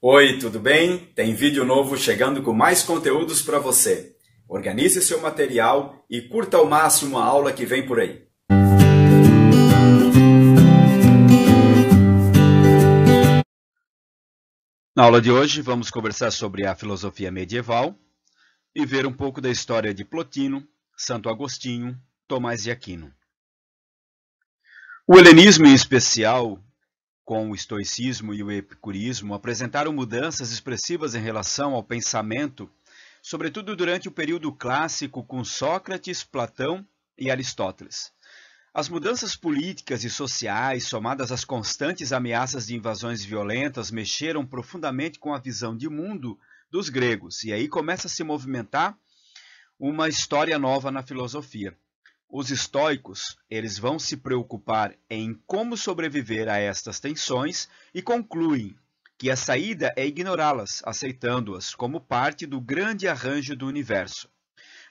Oi, tudo bem? Tem vídeo novo chegando com mais conteúdos para você. Organize seu material e curta ao máximo a aula que vem por aí. Na aula de hoje, vamos conversar sobre a filosofia medieval e ver um pouco da história de Plotino, Santo Agostinho, Tomás de Aquino. O helenismo, em especial, com o estoicismo e o epicurismo, apresentaram mudanças expressivas em relação ao pensamento, sobretudo durante o período clássico com Sócrates, Platão e Aristóteles. As mudanças políticas e sociais, somadas às constantes ameaças de invasões violentas, mexeram profundamente com a visão de mundo dos gregos, e aí começa a se movimentar uma história nova na filosofia. Os estoicos, eles vão se preocupar em como sobreviver a estas tensões e concluem que a saída é ignorá-las, aceitando-as como parte do grande arranjo do universo.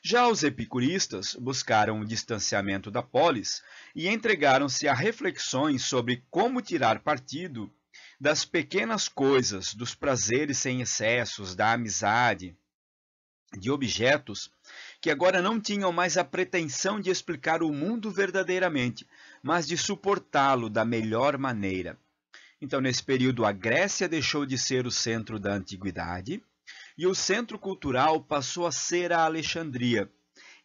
Já os epicuristas buscaram o distanciamento da polis e entregaram-se a reflexões sobre como tirar partido das pequenas coisas, dos prazeres sem excessos, da amizade, de objetos que agora não tinham mais a pretensão de explicar o mundo verdadeiramente, mas de suportá-lo da melhor maneira. Então, nesse período, a Grécia deixou de ser o centro da antiguidade e o centro cultural passou a ser a Alexandria.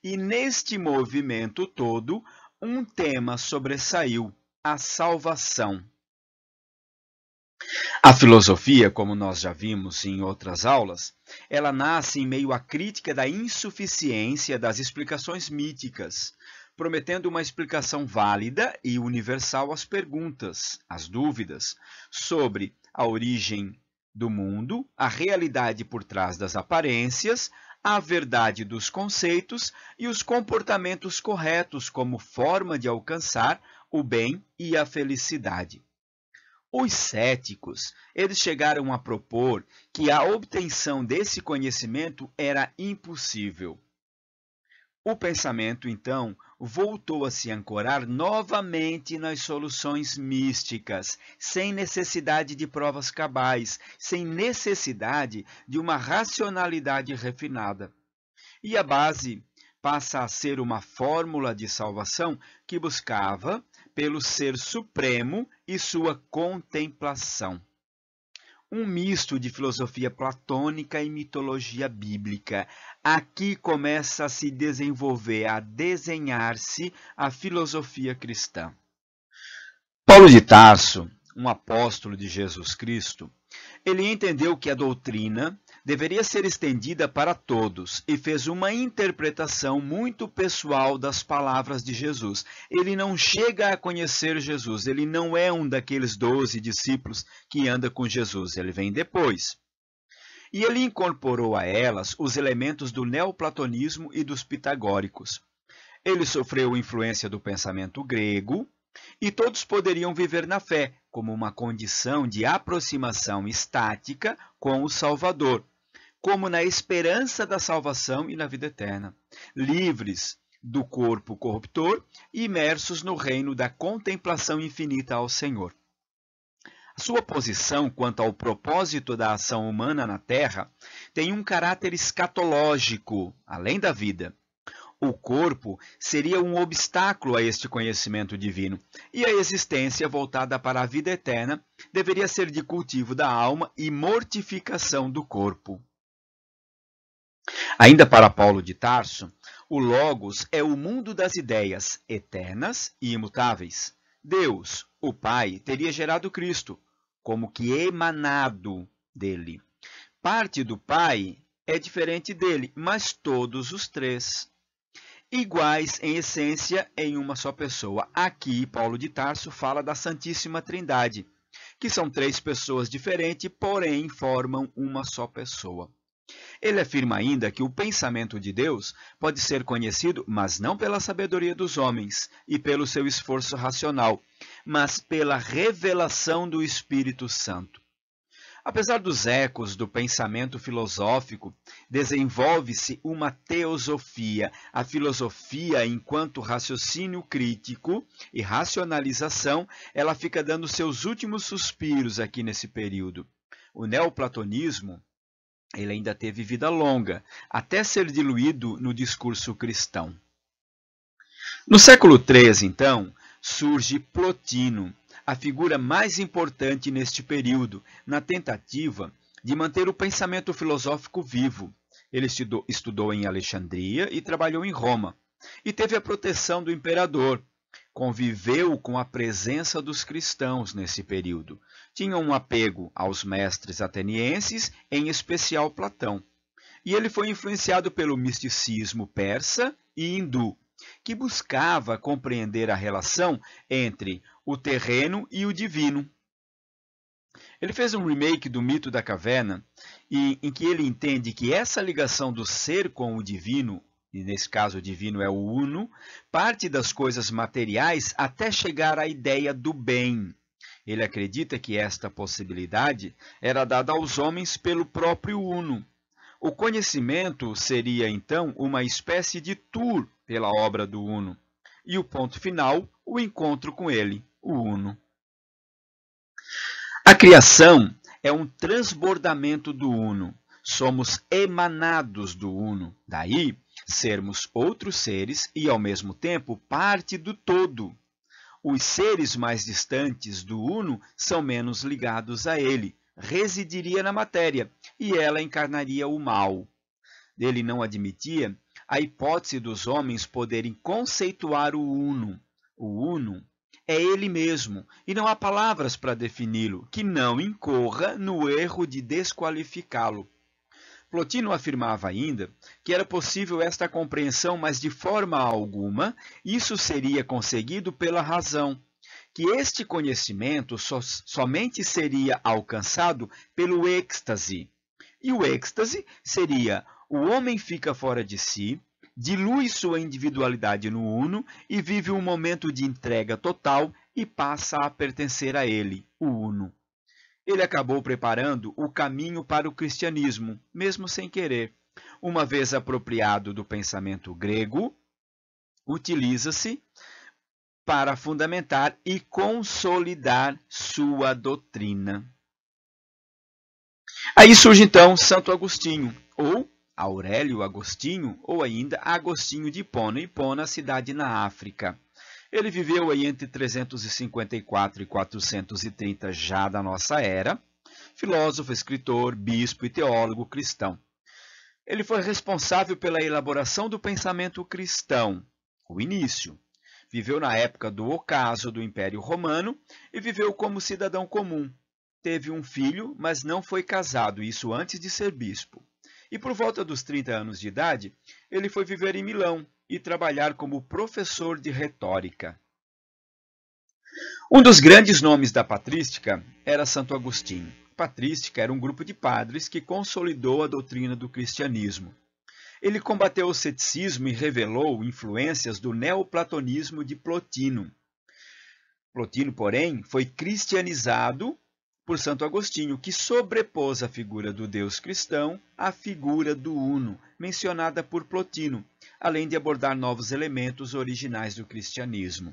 E neste movimento todo, um tema sobressaiu: a salvação. A filosofia, como nós já vimos em outras aulas, ela nasce em meio à crítica da insuficiência das explicações míticas, prometendo uma explicação válida e universal às perguntas, às dúvidas, sobre a origem do mundo, a realidade por trás das aparências, a verdade dos conceitos e os comportamentos corretos como forma de alcançar o bem e a felicidade. Os céticos, eles chegaram a propor que a obtenção desse conhecimento era impossível. O pensamento, então, voltou a se ancorar novamente nas soluções místicas, sem necessidade de provas cabais, sem necessidade de uma racionalidade refinada. E a base passa a ser uma fórmula de salvação que buscava pelo Ser Supremo e sua contemplação. Um misto de filosofia platônica e mitologia bíblica. Aqui começa a se desenvolver, a desenhar-se a filosofia cristã. Paulo de Tarso, um apóstolo de Jesus Cristo, ele entendeu que a doutrina deveria ser estendida para todos e fez uma interpretação muito pessoal das palavras de Jesus. Ele não chega a conhecer Jesus, ele não é um daqueles doze discípulos que anda com Jesus, ele vem depois. E ele incorporou a elas os elementos do neoplatonismo e dos pitagóricos. Ele sofreu influência do pensamento grego, e todos poderiam viver na fé, como uma condição de aproximação estática com o Salvador, como na esperança da salvação e na vida eterna, livres do corpo corruptor e imersos no reino da contemplação infinita ao Senhor. A sua posição quanto ao propósito da ação humana na Terra tem um caráter escatológico, além da vida. O corpo seria um obstáculo a este conhecimento divino, e a existência voltada para a vida eterna deveria ser de cultivo da alma e mortificação do corpo. Ainda para Paulo de Tarso, o Logos é o mundo das ideias eternas e imutáveis. Deus, o Pai, teria gerado Cristo, como que emanado dele. Parte do Pai é diferente dele, mas todos os três iguais em essência em uma só pessoa. Aqui, Paulo de Tarso fala da Santíssima Trindade, que são três pessoas diferentes, porém formam uma só pessoa. Ele afirma ainda que o pensamento de Deus pode ser conhecido, mas não pela sabedoria dos homens e pelo seu esforço racional, mas pela revelação do Espírito Santo. Apesar dos ecos do pensamento filosófico, desenvolve-se uma teosofia, a filosofia enquanto raciocínio crítico e racionalização, ela fica dando seus últimos suspiros aqui nesse período. O neoplatonismo ele ainda teve vida longa, até ser diluído no discurso cristão. No século III, então, surge Plotino, a figura mais importante neste período, na tentativa de manter o pensamento filosófico vivo. Ele estudou, estudou em Alexandria e trabalhou em Roma, e teve a proteção do imperador, conviveu com a presença dos cristãos nesse período. Tinha um apego aos mestres atenienses, em especial Platão. E ele foi influenciado pelo misticismo persa e hindu, que buscava compreender a relação entre o terreno e o divino. Ele fez um remake do mito da caverna, em que ele entende que essa ligação do ser com o divino e nesse caso o divino é o Uno, parte das coisas materiais até chegar à ideia do bem. Ele acredita que esta possibilidade era dada aos homens pelo próprio Uno. O conhecimento seria então uma espécie de tour pela obra do Uno, e o ponto final, o encontro com ele, o Uno. A criação é um transbordamento do Uno. Somos emanados do Uno. Daí sermos outros seres e, ao mesmo tempo, parte do todo. Os seres mais distantes do Uno são menos ligados a ele, residiria na matéria e ela encarnaria o mal. Ele não admitia a hipótese dos homens poderem conceituar o Uno. O Uno é ele mesmo e não há palavras para defini-lo que não incorra no erro de desqualificá-lo. Plotino afirmava ainda que era possível esta compreensão, mas de forma alguma isso seria conseguido pela razão, que este conhecimento so, somente seria alcançado pelo êxtase. E o êxtase seria o homem fica fora de si, dilui sua individualidade no Uno e vive um momento de entrega total e passa a pertencer a ele, o Uno. Ele acabou preparando o caminho para o cristianismo, mesmo sem querer. Uma vez apropriado do pensamento grego, utiliza-se para fundamentar e consolidar sua doutrina. Aí surge então Santo Agostinho, ou Aurélio Agostinho, ou ainda Agostinho de Hipona, Hipona, cidade na África. Ele viveu aí entre 354 e 430 já da nossa era, filósofo, escritor, bispo e teólogo cristão. Ele foi responsável pela elaboração do pensamento cristão, o início. Viveu na época do ocaso do Império Romano e viveu como cidadão comum. Teve um filho, mas não foi casado, isso antes de ser bispo. E por volta dos 30 anos de idade, ele foi viver em Milão, e trabalhar como professor de retórica. Um dos grandes nomes da patrística era Santo Agostinho. Patrística era um grupo de padres que consolidou a doutrina do cristianismo. Ele combateu o ceticismo e revelou influências do neoplatonismo de Plotino. Plotino, porém, foi cristianizado por Santo Agostinho, que sobrepôs a figura do Deus cristão à figura do Uno, mencionada por Plotino, além de abordar novos elementos originais do cristianismo.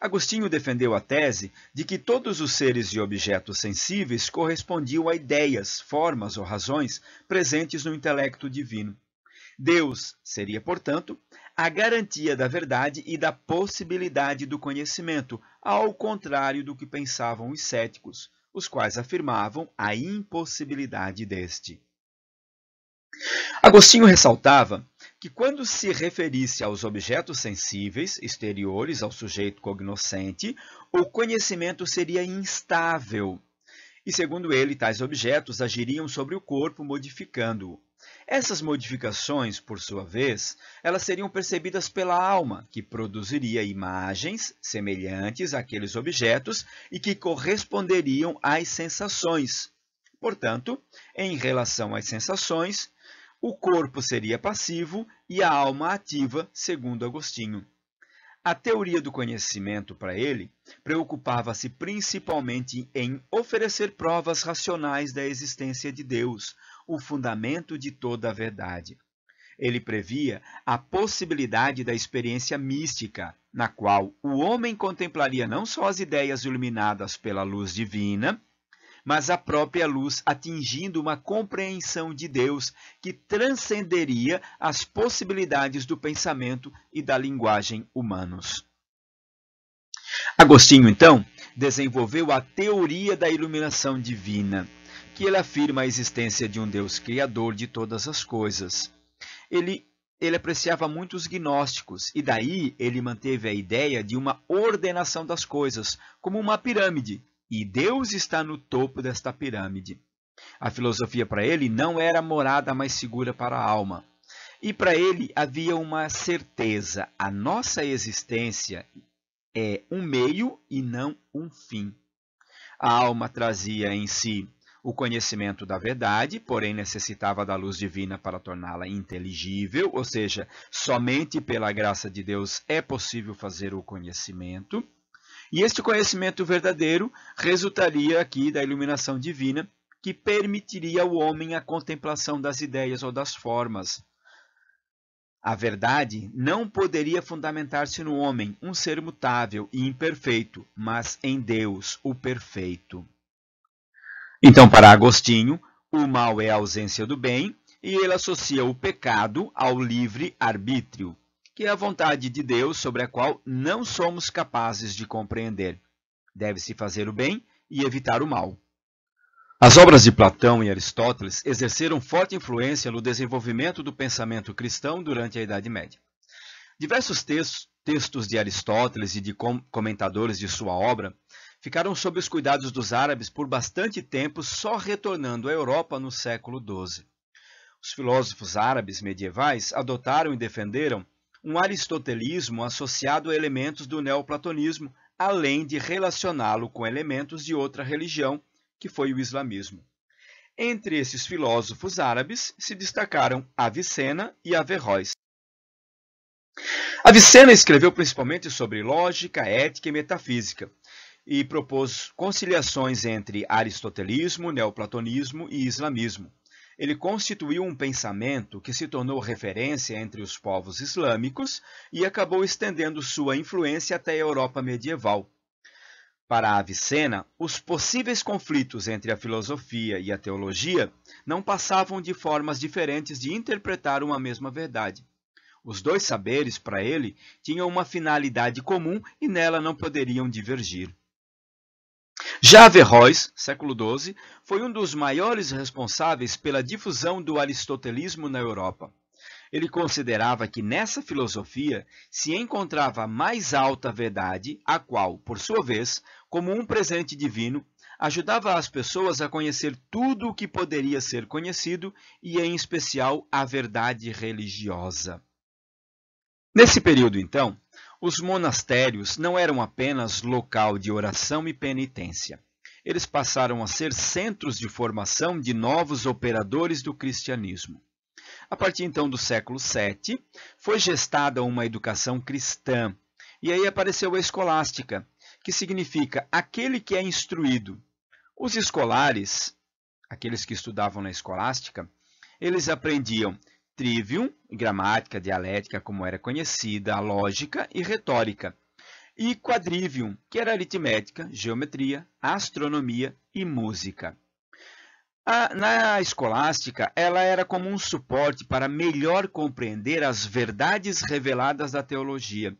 Agostinho defendeu a tese de que todos os seres e objetos sensíveis correspondiam a ideias, formas ou razões presentes no intelecto divino. Deus seria, portanto, a garantia da verdade e da possibilidade do conhecimento, ao contrário do que pensavam os céticos, os quais afirmavam a impossibilidade deste. Agostinho ressaltava que quando se referisse aos objetos sensíveis exteriores ao sujeito cognoscente, o conhecimento seria instável. E segundo ele, tais objetos agiriam sobre o corpo modificando-o. Essas modificações, por sua vez, elas seriam percebidas pela alma, que produziria imagens semelhantes àqueles objetos e que corresponderiam às sensações. Portanto, em relação às sensações, o corpo seria passivo e a alma ativa, segundo Agostinho. A teoria do conhecimento, para ele, preocupava-se principalmente em oferecer provas racionais da existência de Deus, o fundamento de toda a verdade. Ele previa a possibilidade da experiência mística, na qual o homem contemplaria não só as ideias iluminadas pela luz divina, mas a própria luz, atingindo uma compreensão de Deus que transcenderia as possibilidades do pensamento e da linguagem humanos. Agostinho, então, desenvolveu a teoria da iluminação divina, que ele afirma a existência de um Deus criador de todas as coisas. Ele ele apreciava muito os gnósticos, e daí ele manteve a ideia de uma ordenação das coisas, como uma pirâmide, e Deus está no topo desta pirâmide. A filosofia para ele não era a morada mais segura para a alma. E para ele havia uma certeza: a nossa existência é um meio e não um fim. A alma trazia em si o conhecimento da verdade, porém necessitava da luz divina para torná-la inteligível, ou seja, somente pela graça de Deus é possível fazer o conhecimento. E este conhecimento verdadeiro resultaria aqui da iluminação divina, que permitiria ao homem a contemplação das ideias ou das formas. A verdade não poderia fundamentar-se no homem, um ser mutável e imperfeito, mas em Deus, o perfeito. Então, para Agostinho, o mal é a ausência do bem, e ele associa o pecado ao livre arbítrio que é a vontade de Deus sobre a qual não somos capazes de compreender. Deve-se fazer o bem e evitar o mal. As obras de Platão e Aristóteles exerceram forte influência no desenvolvimento do pensamento cristão durante a Idade Média. Diversos textos, de Aristóteles e de comentadores de sua obra ficaram sob os cuidados dos árabes por bastante tempo, só retornando à Europa no século XII. Os filósofos árabes medievais adotaram e defenderam um aristotelismo associado a elementos do neoplatonismo, além de relacioná-lo com elementos de outra religião, que foi o islamismo. Entre esses filósofos árabes se destacaram Avicena e Averroes. Avicena escreveu principalmente sobre lógica, ética e metafísica e propôs conciliações entre aristotelismo, neoplatonismo e islamismo. Ele constituiu um pensamento que se tornou referência entre os povos islâmicos e acabou estendendo sua influência até a Europa medieval. Para Avicena, os possíveis conflitos entre a filosofia e a teologia não passavam de formas diferentes de interpretar uma mesma verdade. Os dois saberes, para ele, tinham uma finalidade comum e nela não poderiam divergir. Já Averroes, século XII, foi um dos maiores responsáveis pela difusão do aristotelismo na Europa. Ele considerava que nessa filosofia se encontrava a mais alta verdade, a qual, por sua vez, como um presente divino, ajudava as pessoas a conhecer tudo o que poderia ser conhecido e, em especial, a verdade religiosa. Nesse período, então, os monastérios não eram apenas local de oração e penitência. Eles passaram a ser centros de formação de novos operadores do cristianismo. A partir então do século VII, foi gestada uma educação cristã. E aí apareceu a escolástica, que significa aquele que é instruído. Os escolares, aqueles que estudavam na escolástica, eles aprendiam trivium, gramática, dialética, como era conhecida, lógica e retórica, e quadrivium, que era aritmética, geometria, astronomia e música. A, na escolástica, ela era como um suporte para melhor compreender as verdades reveladas da teologia.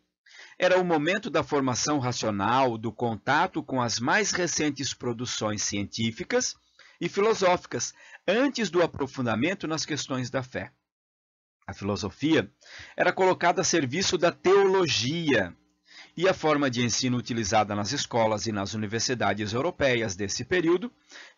Era o momento da formação racional, do contato com as mais recentes produções científicas e filosóficas, antes do aprofundamento nas questões da fé. A filosofia era colocada a serviço da teologia e a forma de ensino utilizada nas escolas e nas universidades europeias desse período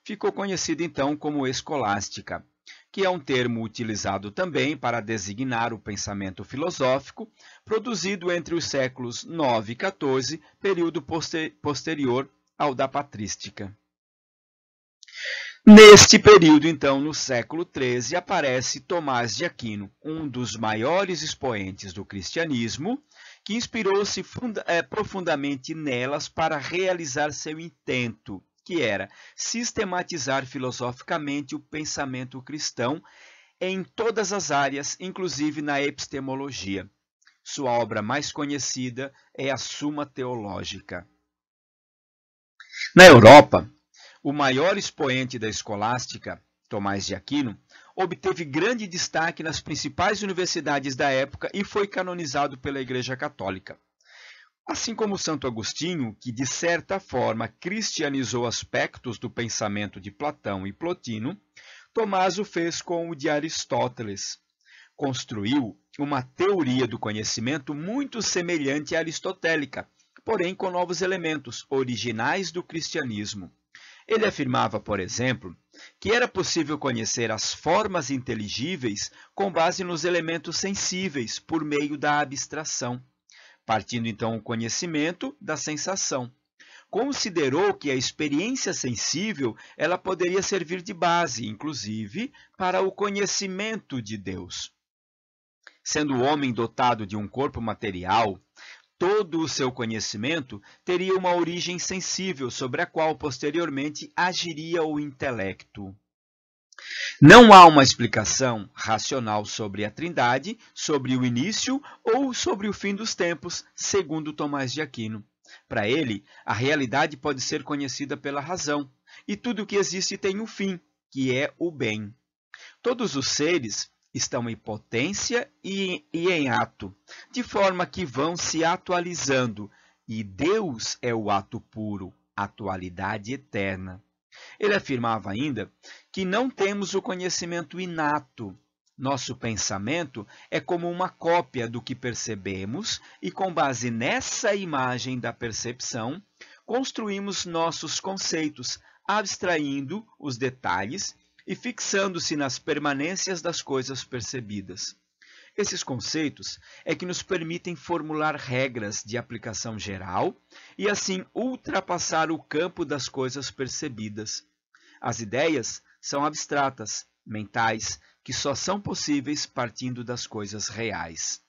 ficou conhecida então como escolástica, que é um termo utilizado também para designar o pensamento filosófico produzido entre os séculos 9 e 14, período poster posterior ao da patrística. Neste período, então, no século XIII, aparece Tomás de Aquino, um dos maiores expoentes do cristianismo, que inspirou-se é, profundamente nelas para realizar seu intento, que era sistematizar filosoficamente o pensamento cristão em todas as áreas, inclusive na epistemologia. Sua obra mais conhecida é a Suma Teológica. Na Europa, o maior expoente da escolástica, Tomás de Aquino, obteve grande destaque nas principais universidades da época e foi canonizado pela Igreja Católica. Assim como Santo Agostinho, que de certa forma cristianizou aspectos do pensamento de Platão e Plotino, Tomás o fez com o de Aristóteles. Construiu uma teoria do conhecimento muito semelhante à aristotélica, porém com novos elementos originais do cristianismo. Ele afirmava, por exemplo, que era possível conhecer as formas inteligíveis com base nos elementos sensíveis por meio da abstração, partindo então o conhecimento da sensação. Considerou que a experiência sensível ela poderia servir de base, inclusive, para o conhecimento de Deus. Sendo o homem dotado de um corpo material, Todo o seu conhecimento teria uma origem sensível sobre a qual posteriormente agiria o intelecto. Não há uma explicação racional sobre a Trindade, sobre o início ou sobre o fim dos tempos, segundo Tomás de Aquino. Para ele, a realidade pode ser conhecida pela razão, e tudo o que existe tem um fim, que é o bem. Todos os seres estão em potência e, e em ato, de forma que vão se atualizando, e Deus é o ato puro, atualidade eterna. Ele afirmava ainda que não temos o conhecimento inato. Nosso pensamento é como uma cópia do que percebemos e, com base nessa imagem da percepção, construímos nossos conceitos, abstraindo os detalhes e fixando-se nas permanências das coisas percebidas. Esses conceitos é que nos permitem formular regras de aplicação geral e assim ultrapassar o campo das coisas percebidas. As ideias são abstratas, mentais, que só são possíveis partindo das coisas reais.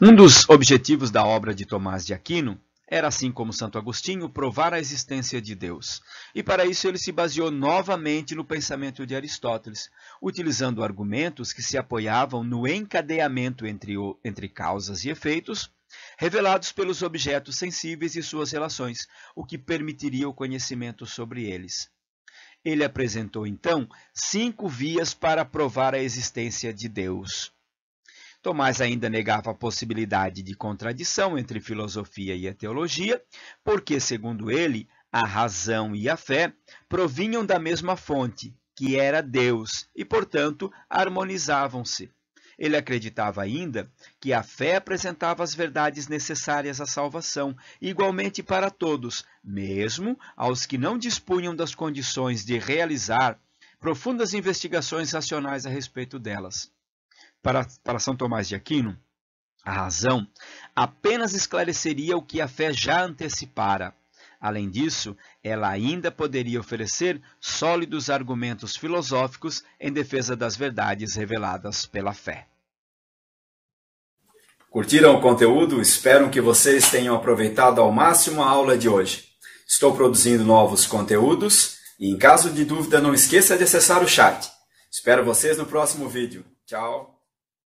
Um dos objetivos da obra de Tomás de Aquino era assim como Santo Agostinho provar a existência de Deus. E para isso ele se baseou novamente no pensamento de Aristóteles, utilizando argumentos que se apoiavam no encadeamento entre, o, entre causas e efeitos, revelados pelos objetos sensíveis e suas relações, o que permitiria o conhecimento sobre eles. Ele apresentou então cinco vias para provar a existência de Deus. Tomás ainda negava a possibilidade de contradição entre filosofia e a teologia, porque, segundo ele, a razão e a fé provinham da mesma fonte, que era Deus, e, portanto, harmonizavam-se. Ele acreditava ainda que a fé apresentava as verdades necessárias à salvação, igualmente para todos, mesmo aos que não dispunham das condições de realizar profundas investigações racionais a respeito delas para, para São Tomás de Aquino, a razão apenas esclareceria o que a fé já antecipara. Além disso, ela ainda poderia oferecer sólidos argumentos filosóficos em defesa das verdades reveladas pela fé. Curtiram o conteúdo? Espero que vocês tenham aproveitado ao máximo a aula de hoje. Estou produzindo novos conteúdos e, em caso de dúvida, não esqueça de acessar o chat. Espero vocês no próximo vídeo. Tchau!